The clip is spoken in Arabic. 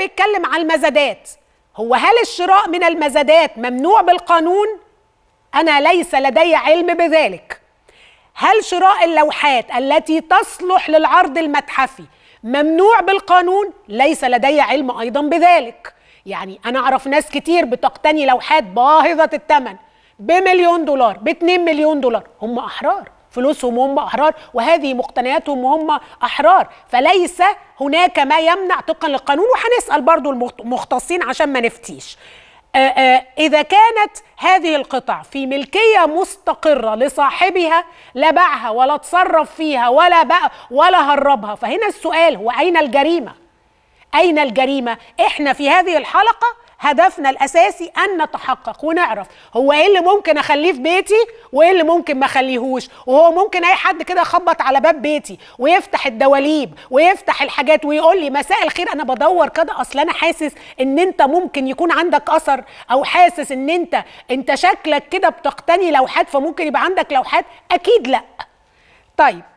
بيتكلم على المزادات هو هل الشراء من المزادات ممنوع بالقانون انا ليس لدي علم بذلك هل شراء اللوحات التي تصلح للعرض المتحفي ممنوع بالقانون ليس لدي علم ايضا بذلك يعني انا اعرف ناس كتير بتقتني لوحات باهظه الثمن بمليون دولار باتنين مليون دولار هم احرار فلوسهم وهم احرار وهذه مقتنياتهم وهم احرار فليس هناك ما يمنع طبقا للقانون وهنسال برضو المختصين عشان ما نفتيش إذا كانت هذه القطع في ملكية مستقرة لصاحبها لا باعها ولا تصرف فيها ولا بقى ولا هربها فهنا السؤال هو أين الجريمة؟ أين الجريمة؟ إحنا في هذه الحلقة هدفنا الاساسي ان نتحقق ونعرف هو ايه اللي ممكن اخليه في بيتي وايه اللي ممكن ما اخليهوش وهو ممكن اي حد كده يخبط على باب بيتي ويفتح الدواليب ويفتح الحاجات ويقول لي مساء الخير انا بدور كده اصل انا حاسس ان انت ممكن يكون عندك اثر او حاسس ان انت انت شكلك كده بتقتني لوحات فممكن يبقى عندك لوحات اكيد لا طيب